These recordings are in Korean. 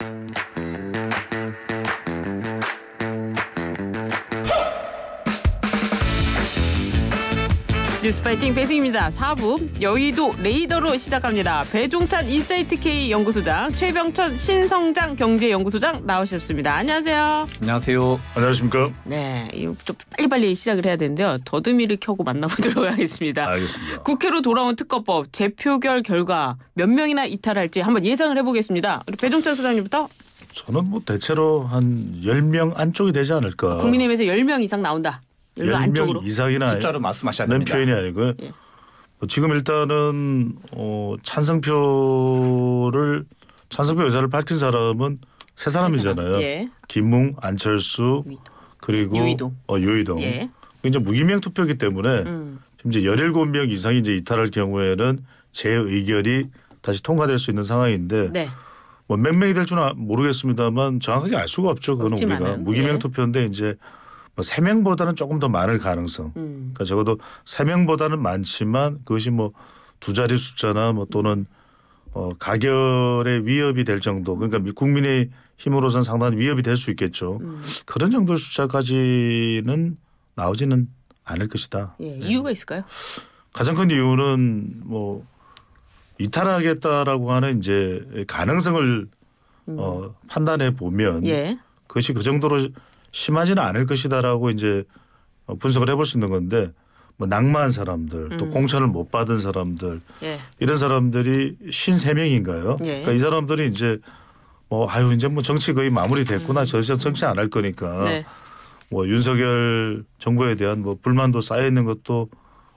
Thank you. 뉴스 파이팅 배승입니다. 4부 여의도 레이더로 시작합니다. 배종찬 인사이트K 연구소장, 최병천 신성장 경제연구소장 나오셨습니다. 안녕하세요. 안녕하세요. 안녕하십니까? 네, 좀 빨리빨리 시작을 해야 되는데요. 더듬이를 켜고 만나보도록 하겠습니다. 알겠습니다. 국회로 돌아온 특검법 재표결 결과 몇 명이나 이탈할지 한번 예상을 해보겠습니다. 우리 배종찬 소장님부터. 저는 뭐 대체로 한 10명 안쪽이 되지 않을까. 국민의힘에서 10명 이상 나온다. 일부 안 이상이나 숫자로 말씀하셔야 됩니다. 표현이 아니고요. 예. 뭐 지금 일단은 어, 찬성표를 찬성표 여사를 밝힌 사람은 세 사람이잖아요. 예. 김웅, 안철수 그리고 유이동. 어, 유이동. 예. 이제 무기명 투표기 때문에 음. 지금 이제 17명 이상이 이제 이탈할 경우에는 제 의결이 다시 통과될 수 있는 상황인데 네. 뭐몇 명이 될지는 아, 모르겠습니다만 정확하게 알 수가 없죠. 그거는 우리가 무기명 예. 투표인데 이제 뭐 3명보다는 조금 더 많을 가능성. 음. 그러니까 적어도 3명보다는 많지만 그것이 뭐 두 자리 숫자나 뭐 또는 어, 가결의 위협이 될 정도 그러니까 국민의 힘으로선 상당한 위협이 될 수 있겠죠. 음. 그런 정도 숫자까지는 나오지는 않을 것이다. 예, 이유가 네. 있을까요? 가장 큰 이유는 뭐 이탈하겠다라고 하는 이제 가능성을 음. 어, 판단해 보면 예. 그것이 그 정도로 심하지는 않을 것이다라고 이제 분석을 해볼 수 있는 건데 뭐 낭만 사람들 또 음. 공천을 못 받은 사람들 예. 이런 사람들이 신세 명인가요? 예. 그러니까 이 사람들이 이제 뭐 아유 이제 뭐 정치 거의 마무리됐구나 음. 저이 정치 안 할 거니까 네. 뭐 윤석열 정부에 대한 뭐 불만도 쌓여 있는 것도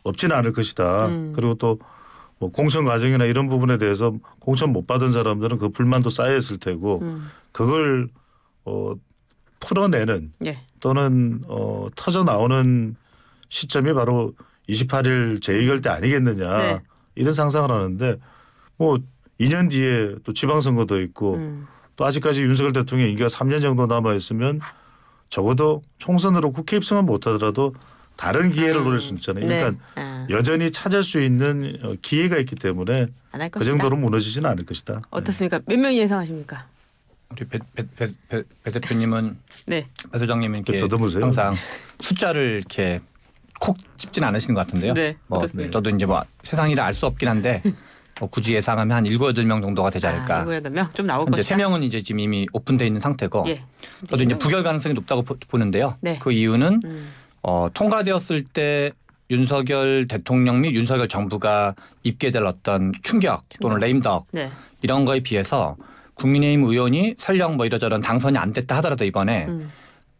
없지는 않을 것이다. 음. 그리고 또뭐 공천 과정이나 이런 부분에 대해서 공천 못 받은 사람들은 그 불만도 쌓여 있을 테고 음. 그걸 어 풀어내는 예. 또는 어, 터져 나오는 시점이 바로 28일 재2결때 아니겠느냐 네. 이런 상상을 하는데 뭐 2년 뒤에 또 지방선거도 있고 음. 또 아직까지 윤석열 대통령 임기가 3년 정도 남아 있으면 적어도 총선으로 국회 입성은 못하더라도 다른 기회를 음. 노릴 수 있잖아요. 그러니까 네. 그러니까 아. 여전히 찾을 수 있는 어, 기회가 있기 때문에 그 정도로 무너지지는 않을 것이다. 어떻습니까? 네. 몇명 예상하십니까? 우리 배배배 대표님은 네. 배 소장님은 이렇게 항상 숫자를 이렇게 콕 찝진 않으시는 것 같은데요. 네. 뭐 어떻습니까? 저도 이제 뭐 세상이라 알수 없긴 한데 뭐 굳이 예상하면 한 일곱 여덟 명 정도가 되지 아, 않을까. 일곱 여덟 명좀 나올 것이다. 이제 세 명은 이제 지금 이미 오픈돼 있는 상태고. 예. 저도 이제 네. 부결 가능성이 높다고 보, 는데요그 네. 이유는 음. 어, 통과되었을 때 윤석열 대통령 및 윤석열 정부가 입게 될 어떤 충격, 충격. 또는 레임덕 네. 이런 거에 비해서 국민의힘 의원이 설령 뭐 이러저런 당선이 안 됐다 하더라도 이번에 음.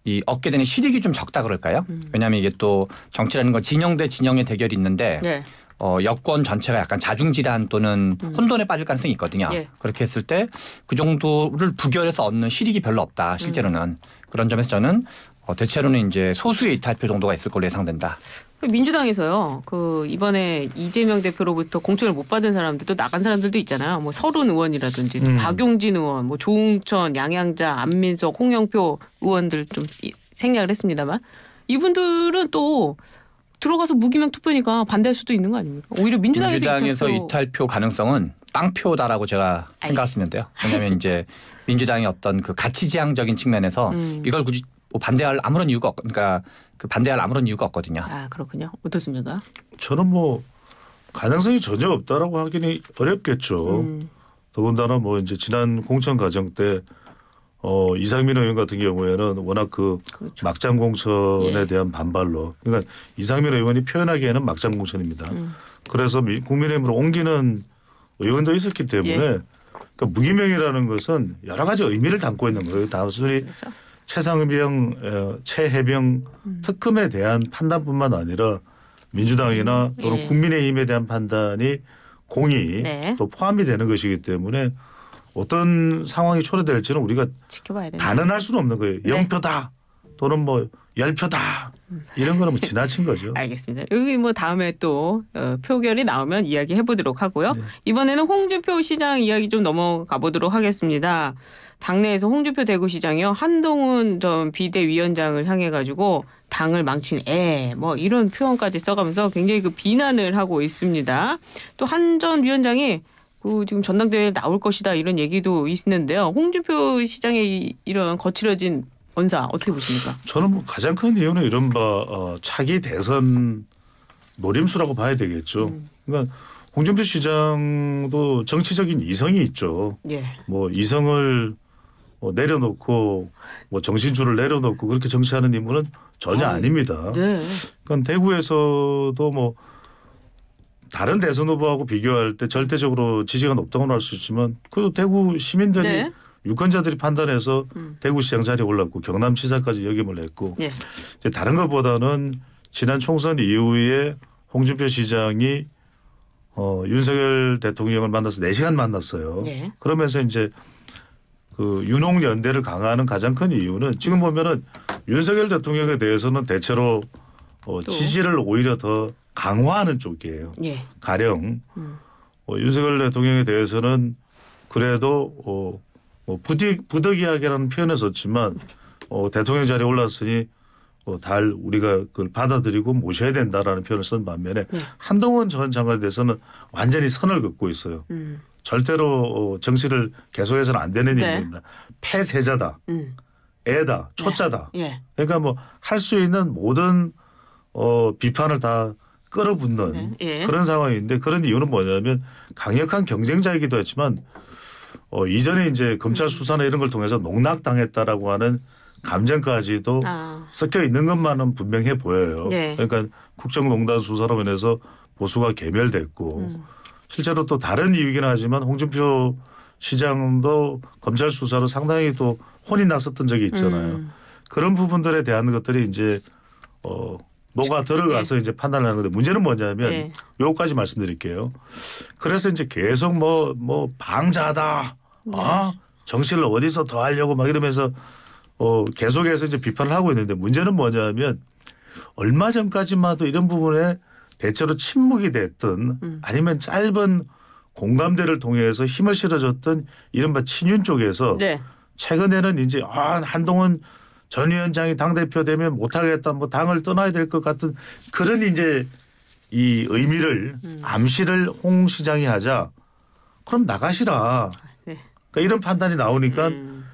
이 얻게 되는 실익이 좀 적다 그럴까요? 음. 왜냐하면 이게 또 정치라는 건 진영 대 진영의 대결이 있는데 네. 어, 여권 전체가 약간 자중질환 또는 음. 혼돈에 빠질 가능성이 있거든요. 예. 그렇게 했을 때 그 정도를 부결해서 얻는 실익이 별로 없다 실제로는 음. 그런 점에서 저는 어, 대체로는 이제 소수의 이탈표 정도가 있을 걸로 예상된다. 그 민주당에서요. 그 이번에 이재명 대표로부터 공천을 못 받은 사람들도 나간 사람들도 있잖아요. 뭐 서른 의원이라든지 음. 박용진 의원, 뭐 조웅천, 양양자, 안민석, 홍영표 의원들 좀 생략을 했습니다만 이분들은 또 들어가서 무기명 투표니까 반대할 수도 있는 거 아닙니까? 오히려 민주당에서, 민주당에서 이탈표... 이탈표... 가능성은 빵표다라고 제가 생각할 수 있는데요. 왜냐하면 알 이제 민주당이 어떤 그 가치지향적인 측면에서 음. 이걸 굳이 뭐 반대할 아무런 이유가 없, 그러니까 그 반대할 아무런 이유가 없거든요. 아 그렇군요. 어떻습니까? 저는 뭐 가능성이 전혀 없다라고 하기는 어렵겠죠. 음. 더군다나 뭐 이제 지난 공천 과정 때 어, 이상민 의원 같은 경우에는 워낙 그 그렇죠. 막장 공천에 예. 대한 반발로 그러니까 이상민 의원이 표현하기에는 막장 공천입니다. 음. 그래서 국민의힘으로 옮기는 의원도 있었기 때문에 예. 그러니까 무기명이라는 것은 여러 가지 의미를 담고 있는 거예요. 단순히 그렇죠. 최상병 어, 최해병 음. 특검에 대한 판단뿐만 아니라 민주당이나 음. 또는 예. 국민의힘에 대한 판단이 공이 네. 또 포함이 되는 것이기 때문에 어떤 상황이 초래될지는 우리가 지켜봐야 단언할 수는 없는 거예요. 네. 영표다 네. 또는 뭐 열표다 이런 거는 뭐 지나친 거죠. 알겠습니다. 여기 뭐 다음에 또 어, 표결이 나오면 이야기 해보도록 하고요. 네. 이번에는 홍준표 시장 이야기 좀 넘어가 보도록 하겠습니다. 당내에서 홍준표 대구시장이요 한동훈 전 비대위원장을 향해 가지고 당을 망친 애뭐 이런 표현까지 써가면서 굉장히 그 비난을 하고 있습니다. 또 한 전 위원장이 그 지금 전당대회 나올 것이다 이런 얘기도 있는데요. 홍준표 시장의 이런 거칠어진 원사 어떻게 보십니까? 저는 뭐 가장 큰 이유는 이런 바 어, 차기 대선 노림수라고 봐야 되겠죠. 음. 그러니까 홍준표 시장도 정치적인 이성이 있죠. 예. 뭐 이성을 뭐 내려놓고 뭐 정신줄을 내려놓고 그렇게 정치하는 인물은 전혀 아, 닙니다 네. 그러니까 대구에서도 뭐 다른 대선 후보하고 비교할 때 절대적으로 지지가 높다고는 할 수 있지만 그래도 대구 시민들이 네. 유권자들이 판단해서 음. 대구시장 자리에 올랐고 경남시장까지 역임을 했고 예. 이제 다른 것보다는 지난 총선 이후에 홍준표 시장이 어, 윤석열 대통령을 만나서 4시간 만났어요. 예. 그러면서 이제 그 윤홍 연대를 강화하는 가장 큰 이유는 지금 보면은 윤석열 대통령에 대해서는 대체로 어, 지지를 오히려 더 강화하는 쪽이에요. 예. 가령 음. 어, 윤석열 대통령에 대해서는 그래도 어, 뭐 부득 부득이하게라는 표현을 썼지만 어, 대통령 자리에 올랐으니 어, 달 우리가 그걸 받아들이고 모셔야 된다라는 표현을 쓴 반면에 네. 한동훈 전 장관에 대해서는 완전히 선을 긋고 있어요. 음. 절대로 어, 정치를 계속해서는 안 되는 네. 일입니다. 폐세자다. 음. 애다. 초짜다. 네. 그러니까 뭐 할 수 있는 모든 어, 비판을 다 끌어붙는 네. 예. 그런 상황인데 그런 이유는 뭐냐면 강력한 경쟁자이기도 했지만 어, 이전에 이제 검찰 수사나 이런 걸 통해서 농락당했다라고 하는 감정까지도 아. 섞여 있는 것만은 분명해 보여요. 네. 그러니까 국정농단 수사로 인해서 보수가 개멸됐고 음. 실제로 또 다른 이유긴 이 하지만 홍준표 시장도 검찰 수사로 상당히 또 혼이 났었던 적이 있잖아요. 음. 그런 부분들에 대한 것들이 이제 어 뭐가 네. 들어가서 네. 이제 판단을 하는데 문제는 뭐냐면 네. 요까지 말씀드릴게요. 그래서 이제 계속 뭐뭐 뭐 방자다 네. 아 정치를 어디서 더 하려고 막 이러면서 어, 계속해서 이제 비판을 하고 있는데 문제는 뭐냐면 얼마 전까지만 해도 이런 부분에 대체로 침묵이 됐든 음. 아니면 짧은 공감대를 통해서 힘을 실어줬던 이른바 친윤 쪽에서 네. 최근에는 이제 아 한동훈 전 위원장이 당 대표 되면 못하겠다 뭐 당을 떠나야 될 것 같은 그런 이제 이 의미를 음. 암시를 홍 시장이 하자 그럼 나가시라 그러니까 이런 판단이 나오니까 음.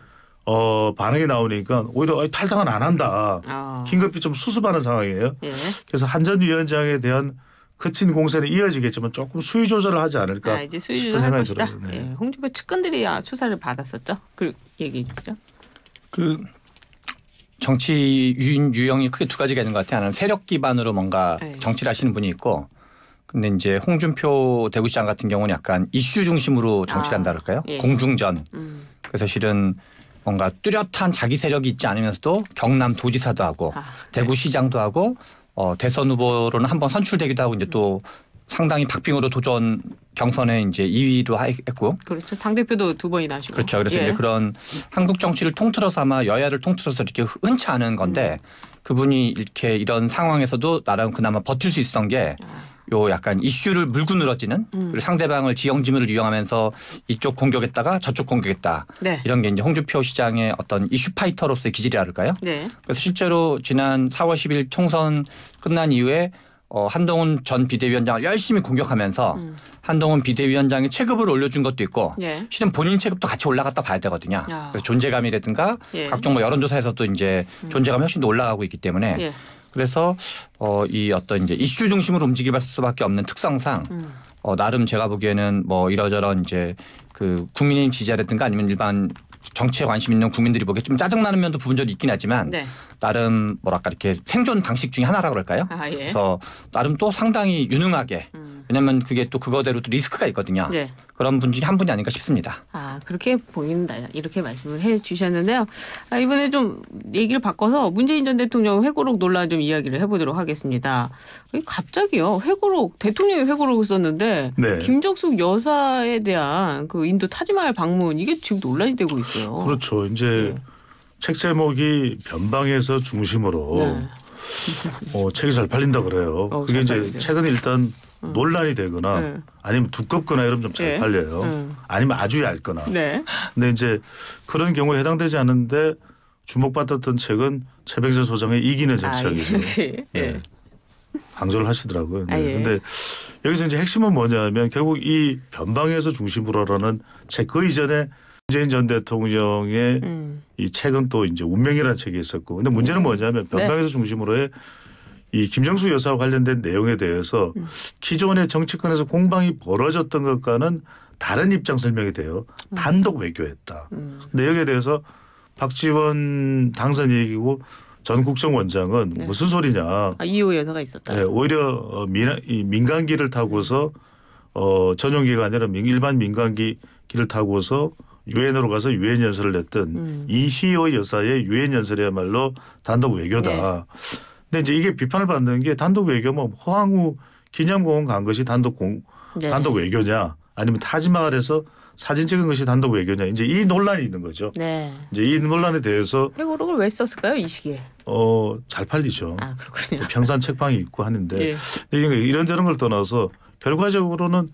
어, 반응이 나오니까 오히려 탈당은 안 한다. 어. 긴급히 좀 수습하는 상황이에요. 예. 그래서 한전 위원장에 대한 그친 공세는 이어지겠지만 조금 수위 조절을 하지 않을까 아, 이제 수위 조절할 것이 들어요. 네. 예. 홍준표 측근들이 아, 수사를 받았었죠. 그 얘기 죠그 정치 유인 유형이 크게 두 가지가 있는 것 같아요. 하나는 세력 기반으로 뭔가 네. 정치를 하시는 분이 있고 근데 이제 홍준표 대구시장 같은 경우는 약간 이슈 중심으로 정치를 한다 그럴까요? 아, 예, 예. 공중전. 음. 그래서 실은 뭔가 뚜렷한 자기 세력이 있지 않으면서도 경남 도지사도 하고 아, 네. 대구시장도 하고 어, 대선 후보로는 한 번 선출되기도 하고 이제 또 음. 상당히 박빙으로 도전 경선에 이제 2위도 했고. 그렇죠. 당대표도 두 번이나 하시고. 그렇죠. 그래서 예. 이제 그런 한국 정치를 통틀어서 아마 여야를 통틀어서 이렇게 흔치 않은 건데 음. 그분이 이렇게 이런 상황에서도 나름 그나마 버틸 수 있었던 게 아. 요 약간 이슈를 물고 늘어지는 음. 그리고 상대방을 지형지물을 이용하면서 이쪽 공격했다가 저쪽 공격했다 네. 이런 게 이제 홍준표 시장의 어떤 이슈 파이터로서의 기질이랄까요. 네. 그래서 실제로 지난 4월 10일 총선 끝난 이후에 어, 한동훈 전 비대위원장을 열심히 공격하면서 음. 한동훈 비대위원장이 체급을 올려준 것도 있고 예. 실은 본인 체급도 같이 올라갔다 봐야 되거든요. 야. 그래서 존재감이라든가 예. 각종 뭐 여론조사에서도 이제 음. 존재감 이 훨씬 더 올라가고 있기 때문에 예. 그래서 어, 이 어떤 이제 이슈 중심으로 움직일 수밖에 없는 특성상 음. 어, 나름 제가 보기에는 뭐 이러저런 이제 그국민의 지지자라든가 아니면 일반 정치에 관심 있는 국민들이 보기에 좀 짜증나는 면도 부분적으로 있긴 하지만 네. 나름 뭐랄까 이렇게 생존 방식 중에 하나라 그럴까요? 아, 예. 그래서 나름 또 상당히 유능하게 음. 왜냐하면 그게 또 그거대로 또 리스크가 있거든요. 네. 그런 분 중에 한 분이 아닌가 싶습니다. 아 그렇게 보인다 이렇게 말씀을 해주셨는데요. 아, 이번에 좀 얘기를 바꿔서 문재인 전 대통령 회고록 논란 좀 이야기를 해보도록 하겠습니다. 갑자기요 회고록 대통령이 회고록을 썼는데 네. 김정숙 여사에 대한 그 인도 타지마할 방문 이게 지금 논란이 되고 있어요. 그렇죠. 이제 네. 책 제목이 변방에서 중심으로 네. 어, 책이 잘 팔린다 그래요. 어, 그게 이제 팔리죠. 책은 일단 논란이 음. 되거나 음. 아니면 두껍거나 이러면 좀잘 예. 팔려요. 음. 아니면 아주 얇거나. 네. 근데 이제 그런 경우에 해당되지 않은데 주목받았던 책은 최백선 소장의 이기는 정책이죠. 아, 네. 예. 네. 강조를 하시더라고요. 네. 아, 예. 근데 여기서 이제 핵심은 뭐냐면 결국 이 변방에서 중심으로라는 책 그 이전에 문재인 전 대통령의 음. 이 책은 또 이제 운명이라는 책이 있었고 근데 문제는 음. 뭐냐면 네. 변방에서 네. 중심으로의 이 김정수 여사와 관련된 내용에 대해서 음. 기존의 정치권에서 공방이 벌어졌던 것과는 다른 입장 설명이 돼요. 음. 단독 외교했다. 음. 근데 여기에 대해서 박지원 당선 얘기고 전 국정원장은 네. 무슨 소리냐. 아, 이호 연화가 있었다. 네, 오히려 어, 민, 간기를 타고서 어, 전용기가 아니라 민, 일반 민간기 기를 타고서 유엔으로 가서 유엔 연설을 했던 음. 이희호 여사의 유엔 연설이야말로 단독 외교다. 네. 근데 이제 이게 비판을 받는 게 단독 외교면 허황후 뭐 기념공원 간 것이 단독 공 네. 단독 외교냐 아니면 타지마을에서 사진 찍은 것이 단독 외교냐 이제 이 논란이 있는 거죠. 네. 이제 이 논란에 대해서 회고록을 왜 썼을까요 이 시기에? 어잘 팔리죠. 아 그렇군요. 그 평산 책방이 있고 하는데 예. 이런저런 걸 떠나서 결과적으로는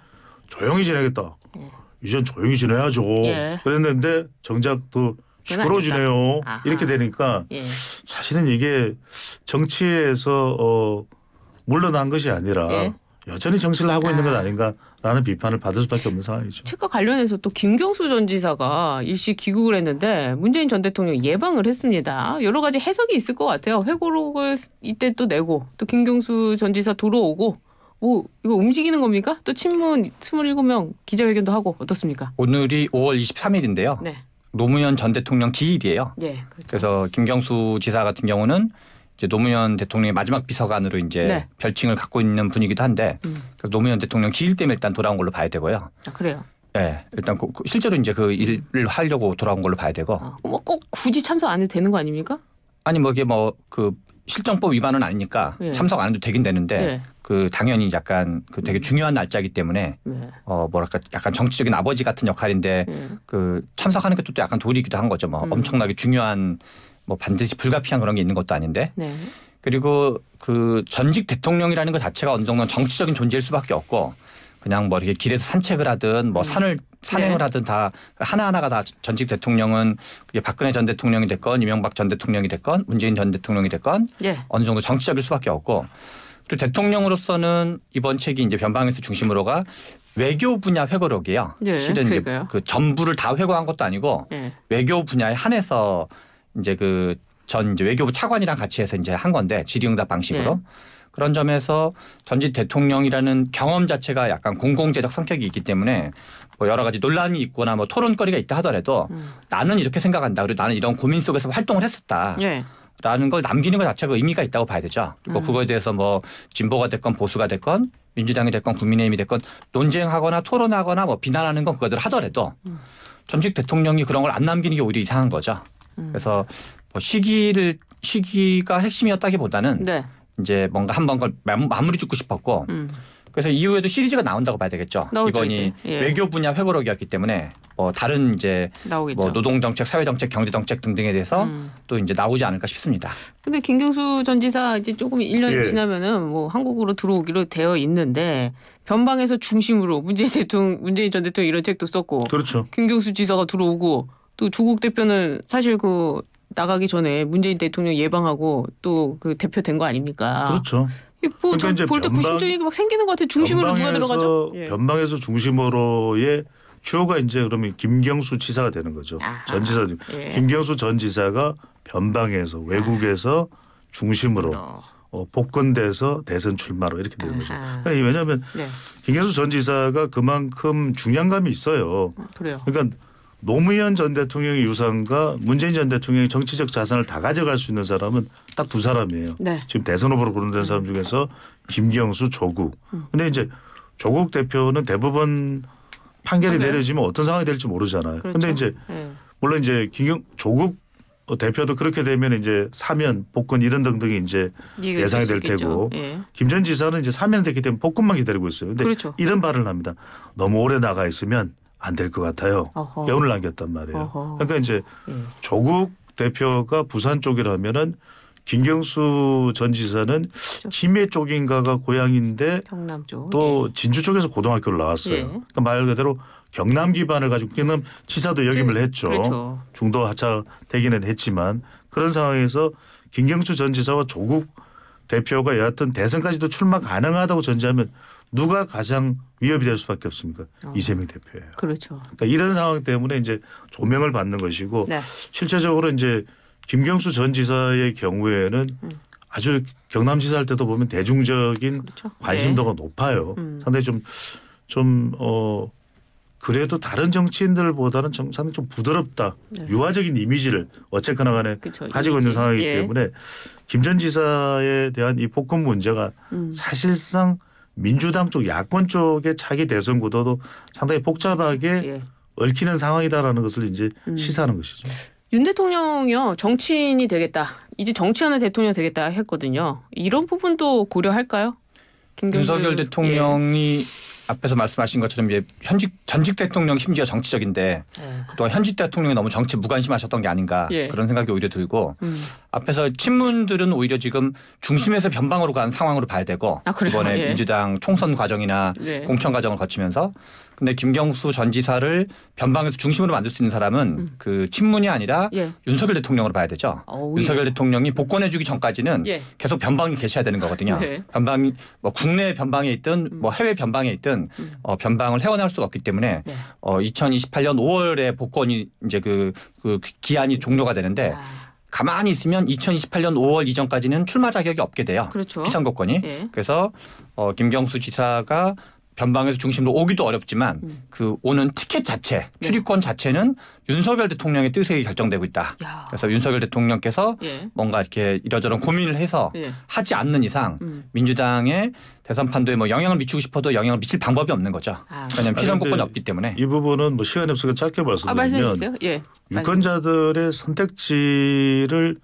조용히 지내겠다. 예. 이젠 조용히 지내야죠. 예. 그랬는데 정작 또시끄러지네요 이렇게 되니까 예. 사실은 이게 정치에서 어, 물러난 것이 아니라 예. 여전히 정치를 하고 있는 아. 것 아닌가라는 비판을 받을 수밖에 없는 상황이죠. 책과 관련해서 또 김경수 전 지사가 일시 귀국을 했는데 문재인 전 대통령 예방을 했습니다. 여러 가지 해석이 있을 것 같아요. 회고록을 이때 또 내고 또 김경수 전 지사 들어오고 뭐 이거 움직이는 겁니까? 또 친문 27명 기자회견도 하고 어떻습니까? 오늘이 5월 23일인데요. 네. 노무현 전 대통령 기일이에요. 네, 그렇죠. 그래서 김경수 지사 같은 경우는 이제 노무현 대통령의 마지막 비서관으로 이제 네. 별칭을 갖고 있는 분이기도 한데 음. 노무현 대통령 기일 때문에 일단 돌아온 걸로 봐야 되고요. 아, 그래요. 예, 네, 일단 그, 그, 실제로 이제 그 일을 하려고 돌아온 걸로 봐야 되고. 아, 뭐꼭 굳이 참석 안 해도 되는 거 아닙니까? 아니 뭐 이게 뭐 그 실정법 위반은 아니니까 예. 참석 안 해도 되긴 되는데 예. 그 당연히 약간 그 되게 음. 중요한 날짜이기 때문에 예. 어 뭐랄까 약간 정치적인 아버지 같은 역할인데 예. 그 참석하는 게 또 약간 도리기도한 거죠. 뭐 음. 엄청나게 중요한 뭐 반드시 불가피한 그런 게 있는 것도 아닌데 네. 그리고 그 전직 대통령이라는 것 자체가 어느 정도는 정치적인 존재일 수밖에 없고 그냥 뭐 이렇게 길에서 산책을 하든 뭐 음. 산을 산행을 네. 하든 다 하나하나가 다 전직 대통령은 그게 박근혜 전 대통령이 됐건 이명박 전 대통령이 됐건 문재인 전 대통령이 됐건 네. 어느 정도 정치적일 수밖에 없고 또 대통령으로서는 이번 책이 이제 변방에서 중심으로가 외교 분야 회고록이에요. 네, 실은 이제 그 전부를 다 회고한 것도 아니고 예. 외교 분야에 한해서 이제 그전 이제 외교부 차관이랑 같이 해서 이제 한 건데 질의응답 방식으로. 네. 그런 점에서 전직 대통령이라는 경험 자체가 약간 공공재적 성격이 있기 때문에 뭐 여러 가지 논란이 있거나 뭐 토론거리가 있다 하더라도 음. 나는 이렇게 생각한다. 그리고 나는 이런 고민 속에서 활동을 했었다. 네. 라는 걸 남기는 것 자체가 의미가 있다고 봐야 되죠. 그리고 뭐 음. 그거에 대해서 뭐 진보가 됐건 보수가 됐건 민주당이 됐건 국민의힘이 됐건 논쟁하거나 토론하거나 뭐 비난하는 건 그거들 하더라도 음. 전직 대통령이 그런 걸 안 남기는 게 오히려 이상한 거죠. 음. 그래서 뭐 시기를 시기가 핵심이었다기보다는 네. 이제 뭔가 한 번 걸 마무리 짓고 싶었고 음. 그래서 이후에도 시리즈가 나온다고 봐야 되겠죠. 나오죠, 이번이 예. 외교 분야 회고록이었기 때문에 뭐 다른 이제 나오겠죠. 뭐 노동 정책, 사회 정책, 경제 정책 등등에 대해서 음. 또 이제 나오지 않을까 싶습니다. 근데 김경수 전 지사 이제 조금 1년 예. 지나면은 뭐 한국으로 들어오기로 되어 있는데 변방에서 중심으로 문재인 대통령, 문재인 전 대통령 이런 책도 썼고, 그렇죠. 김경수 지사가 들어오고 또 조국 대표는 사실 그 나가기 전에 문재인 대통령 예방하고 또 그 대표 된 거 아닙니까? 그렇죠. 뭐 그러니까 이제 볼때 구심적인 게막 생기는 것 같아. 중심으로 누가 들어가죠? 예. 변방에서 중심으로의 주호가 이제 그러면 김경수 지사가 되는 거죠. 아전 지사 예. 김경수 전 지사가 변방에서 외국에서 아. 중심으로 어. 복권돼서 대선 출마로 이렇게 되는 거죠. 그러니까 왜냐하면 네. 김경수 전 지사가 그만큼 중량감이 있어요. 음, 그래요. 그러니까 노무현 전 대통령의 유산과 문재인 전 대통령의 정치적 자산을 다 가져갈 수 있는 사람은 딱 두 사람이에요. 네. 지금 대선 후보로 거론된 사람 중에서 김경수 조국. 음. 근데 이제 조국 대표는 대법원 판결이 네. 내려지면 어떤 상황이 될지 모르잖아요. 그렇죠. 근데 이제 네. 물론 이제 김경 조국 대표도 그렇게 되면 이제 사면 복권 이런 등등이 이제 예상이 될 테고 예. 김전 지사는 이제 사면 됐기 때문에 복권만 기다리고 있어요. 근데 그렇죠. 이런 발을 합니다. 너무 오래 나가 있으면 안될것 같아요. 여운을 남겼단 말이에요. 어허. 그러니까 이제 예. 조국 대표가 부산 쪽이라면은 김경수 전 지사는 그렇죠. 김해 쪽인가가 고향인데 경남 쪽. 또 예. 진주 쪽에서 고등학교를 나왔어요. 예. 그러니까 말 그대로 경남 기반을 가지고 경남 지사도 역임을 예. 했죠. 그렇죠. 중도 하차 되기는 했지만 그런 상황에서 김경수 전 지사와 조국 대표가 여하튼 대선까지도 출마 가능하다고 전제하면 누가 가장 위협이 될 수밖에 없습니까? 어. 이재명 대표예요. 그렇죠. 그러니까 이런 상황 때문에 이제 조명을 받는 것이고 네. 실제적으로 이제 김경수 전 지사의 경우에는 음. 아주 경남지사 할 때도 보면 대중적인 그렇죠. 관심도가 네. 높아요. 음. 상당히 좀좀어 그래도 다른 정치인들보다는 좀 상당히 좀 부드럽다 네. 유화적인 이미지를 어쨌거나 간에 그렇 가지고 이미지. 있는 상황이기 예. 때문에 김 전 지사에 대한 이 복권 문제가 음. 사실상 민주당 쪽 야권 쪽의 차기 대선 구도도 상당히 복잡하게 예. 얽히는 상황이다라는 것을 이제 음. 시사하는 것이죠. 윤 대통령이요 정치인이 되겠다 이제 정치하는 대통령 되겠다 했거든요. 이런 부분도 고려할까요? 김경수. 윤석열 예. 대통령이 예. 앞에서 말씀하신 것처럼 이제 현직 전직 대통령 심지어 정치적인데 네. 그 현직 대통령이 너무 정치 무관심하셨던 게 아닌가 예. 그런 생각이 오히려 들고 음. 앞에서 친문들은 오히려 지금 중심에서 변방으로 간 상황으로 봐야 되고 아, 이번에 예. 민주당 총선 과정이나 예. 공천 과정을 거치면서 근데 김경수 전 지사를 변방에서 중심으로 만들 수 있는 사람은 음. 그 친문이 아니라 예. 윤석열 대통령으로 봐야 되죠. 오, 어, 예. 윤석열 예. 대통령이 복권해주기 전까지는 예. 계속 변방에 계셔야 되는 거거든요. 네. 변방이 뭐 국내 변방에 있든 음. 뭐 해외 변방에 있든 음. 어, 변방을 헤어나올 수가 없기 때문에 네. 어, 2028년 5월에 복권이 이제 그, 그 기한이 종료가 되는데. 아. 가만히 있으면 2028년 5월 이전까지는 출마 자격이 없게 돼요. 그렇죠. 비상거권이 예. 그래서 어, 김경수 지사가 변방에서 중심으로 오기도 어렵지만 음. 그 오는 티켓 자체 네. 출입권 네. 자체는 윤석열 대통령의 뜻에 결정되고 있다. 야. 그래서 윤석열 대통령께서 예. 뭔가 이렇게 이러저런 고민을 해서 예. 하지 않는 이상 음. 민주당의 대선 판도에 뭐 영향을 미치고 싶어도 영향을 미칠 방법이 없는 거죠. 아. 왜냐하면 피선거권이 없기 때문에 이 부분은 뭐 시간이 없으니까 짧게 아, 말씀드리면 아, 예. 유권자들의 선택지를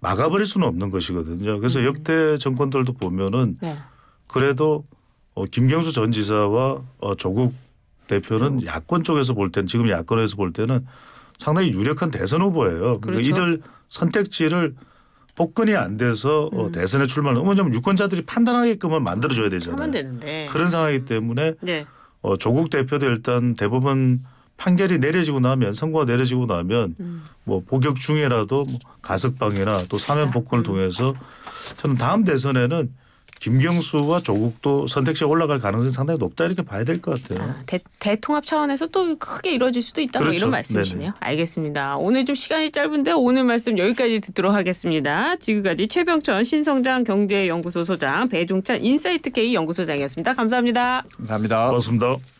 막아버릴 수는 없는 것이거든요. 그래서 음. 역대 정권들도 보면은 네. 그래도 어, 김경수 전 지사와 어, 조국 대표는 음. 야권 쪽에서 볼 때는 지금 야권에서 볼 때는 상당히 유력한 대선 후보예요. 그러니까 그렇죠. 그러니 이들 선택지를 복근이 안 돼서 어, 음. 대선에 출마하면 좀 유권자들이 판단하게끔은 만들어줘야 되잖아요. 그런 상황이기 음. 때문에 네. 어, 조국 대표도 일단 대법원 판결이 내려지고 나면 선고가 내려지고 나면 음. 뭐 복역 중에라도 뭐 가석방이나 또 사면 복권을 음. 통해서 저는 다음 대선에는 김경수와 조국도 선택지에 올라갈 가능성이 상당히 높다 이렇게 봐야 될 것 같아요. 아, 대, 대통합 차원에서 또 크게 이루어질 수도 있다 그렇죠. 뭐 이런 그렇죠. 말씀이시네요. 네네. 알겠습니다. 오늘 좀 시간이 짧은데 오늘 말씀 여기까지 듣도록 하겠습니다. 지금까지 최병천 신성장 경제연구소 소장 배종찬 인사이트K 연구소장이었습니다. 감사합니다. 감사합니다. 고맙습니다.